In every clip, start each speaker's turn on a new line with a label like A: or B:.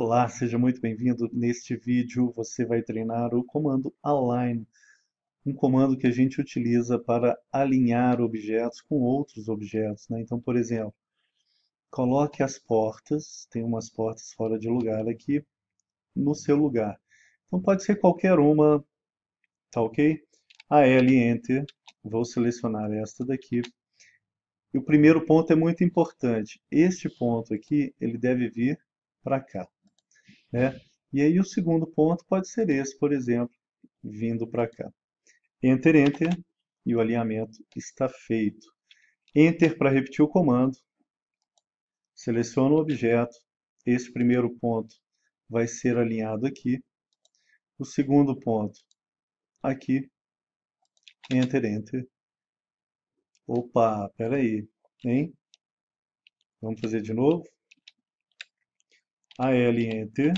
A: Olá, seja muito bem-vindo. Neste vídeo você vai treinar o comando Align, um comando que a gente utiliza para alinhar objetos com outros objetos. Né? Então, por exemplo, coloque as portas, tem umas portas fora de lugar aqui, no seu lugar. Então pode ser qualquer uma, tá ok? A L Enter, vou selecionar esta daqui. E o primeiro ponto é muito importante. Este ponto aqui, ele deve vir para cá né? E aí o segundo ponto pode ser esse, por exemplo, vindo para cá. Enter, Enter, e o alinhamento está feito. Enter para repetir o comando, seleciono o objeto, esse primeiro ponto vai ser alinhado aqui, o segundo ponto aqui, Enter, Enter. Opa, peraí, hein? Vamos fazer de novo? AL Enter.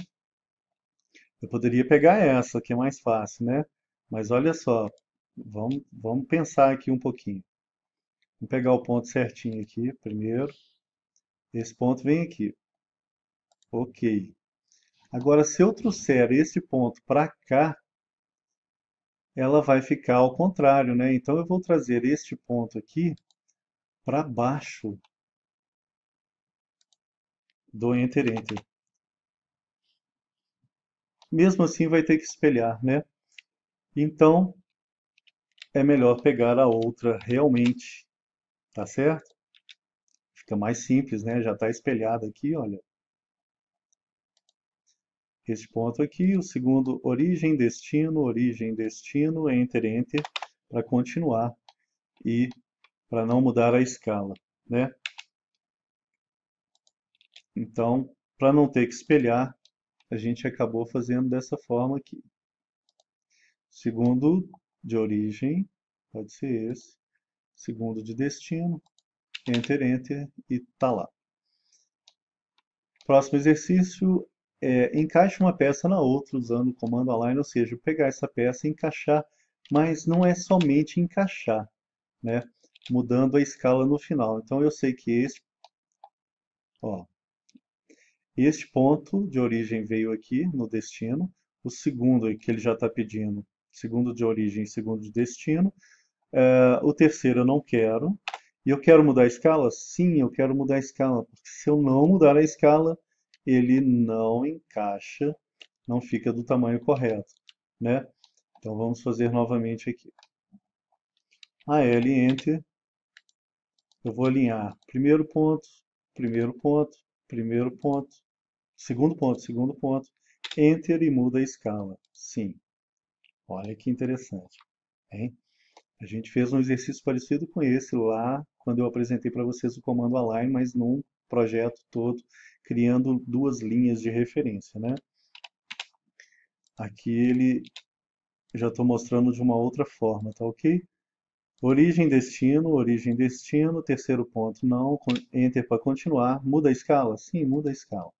A: Eu poderia pegar essa, que é mais fácil, né? Mas olha só, vamos, vamos pensar aqui um pouquinho. Vou pegar o ponto certinho aqui primeiro. Esse ponto vem aqui. Ok. Agora, se eu trouxer esse ponto para cá, ela vai ficar ao contrário, né? Então, eu vou trazer este ponto aqui para baixo do Enter Enter mesmo assim vai ter que espelhar, né? Então, é melhor pegar a outra realmente, tá certo? Fica mais simples, né? Já está espelhado aqui, olha. Este ponto aqui, o segundo, origem, destino, origem, destino, enter, enter, para continuar e para não mudar a escala, né? Então, para não ter que espelhar, a gente acabou fazendo dessa forma aqui. Segundo de origem, pode ser esse. Segundo de destino, enter, enter e tá lá. Próximo exercício é encaixe uma peça na outra usando o comando align, ou seja, pegar essa peça e encaixar, mas não é somente encaixar, né? mudando a escala no final. Então eu sei que esse, ó, e este ponto de origem veio aqui no destino. O segundo que ele já está pedindo, segundo de origem segundo de destino. É, o terceiro eu não quero. E eu quero mudar a escala? Sim, eu quero mudar a escala. Porque se eu não mudar a escala, ele não encaixa, não fica do tamanho correto. Né? Então vamos fazer novamente aqui. A L Enter. Eu vou alinhar primeiro ponto, primeiro ponto, primeiro ponto, Segundo ponto, segundo ponto, Enter e muda a escala. Sim. Olha que interessante. Hein? A gente fez um exercício parecido com esse lá, quando eu apresentei para vocês o comando align, mas num projeto todo, criando duas linhas de referência. Né? Aqui ele já estou mostrando de uma outra forma, tá ok? Origem, destino, origem, destino, terceiro ponto, não, enter para continuar, muda a escala? Sim, muda a escala.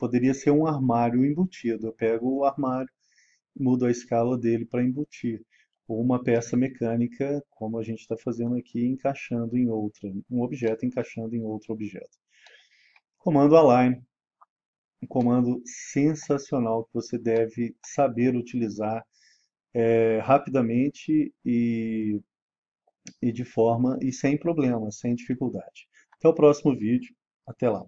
A: Poderia ser um armário embutido. Eu pego o armário, mudo a escala dele para embutir. Ou uma peça mecânica, como a gente está fazendo aqui, encaixando em outra. Um objeto encaixando em outro objeto. Comando align. Um comando sensacional que você deve saber utilizar é, rapidamente e, e de forma e sem problema, sem dificuldade. Até o próximo vídeo. Até lá.